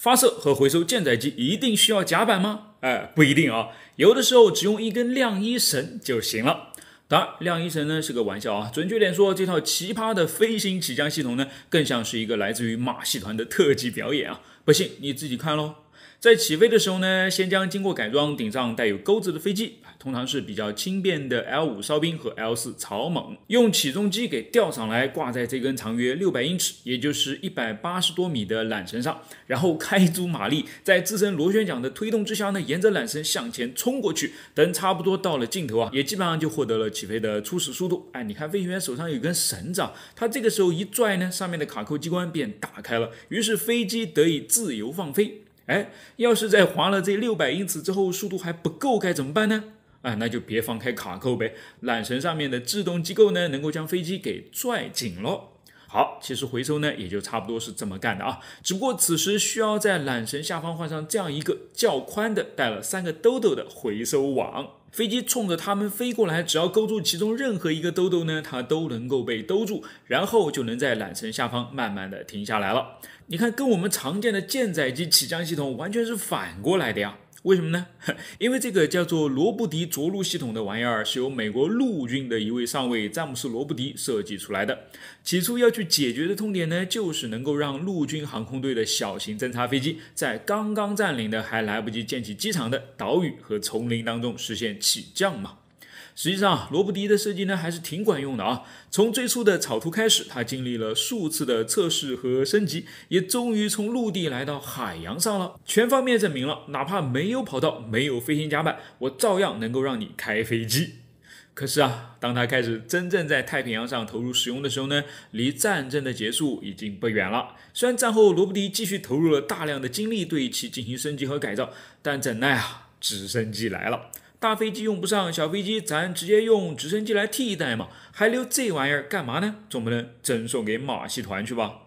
发射和回收舰载机一定需要甲板吗？哎，不一定啊，有的时候只用一根晾衣绳就行了。当然，晾衣绳呢是个玩笑啊，准确点说，这套奇葩的飞行起降系统呢更像是一个来自于马戏团的特技表演啊！不信你自己看喽。在起飞的时候呢，先将经过改装、顶上带有钩子的飞机。通常是比较轻便的 L 五烧兵和 L 四草蜢，用起重机给吊上来，挂在这根长约六百英尺，也就是一百八十多米的缆绳上，然后开足马力，在自身螺旋桨的推动之下呢，沿着缆绳向前冲过去，等差不多到了尽头啊，也基本上就获得了起飞的初始速度。哎，你看飞行员手上有根绳子，他这个时候一拽呢，上面的卡扣机关便打开了，于是飞机得以自由放飞。哎，要是在滑了这六百英尺之后，速度还不够该怎么办呢？啊，那就别放开卡扣呗。缆绳上面的制动机构呢，能够将飞机给拽紧喽。好，其实回收呢，也就差不多是这么干的啊。只不过此时需要在缆绳下方换上这样一个较宽的、带了三个兜兜的回收网。飞机冲着它们飞过来，只要勾住其中任何一个兜兜呢，它都能够被兜住，然后就能在缆绳下方慢慢的停下来了。你看，跟我们常见的舰载机起降系统完全是反过来的呀。为什么呢？因为这个叫做罗布迪着陆系统的玩意儿，是由美国陆军的一位上尉詹姆斯·罗布迪设计出来的。起初要去解决的痛点呢，就是能够让陆军航空队的小型侦察飞机，在刚刚占领的还来不及建起机场的岛屿和丛林当中实现起降嘛。实际上罗布迪的设计呢还是挺管用的啊。从最初的草图开始，它经历了数次的测试和升级，也终于从陆地来到海洋上了，全方面证明了，哪怕没有跑道，没有飞行甲板，我照样能够让你开飞机。可是啊，当它开始真正在太平洋上投入使用的时候呢，离战争的结束已经不远了。虽然战后罗布迪继续投入了大量的精力对其进行升级和改造，但怎奈啊，直升机来了。大飞机用不上，小飞机咱直接用直升机来替代嘛，还留这玩意儿干嘛呢？总不能赠送给马戏团去吧？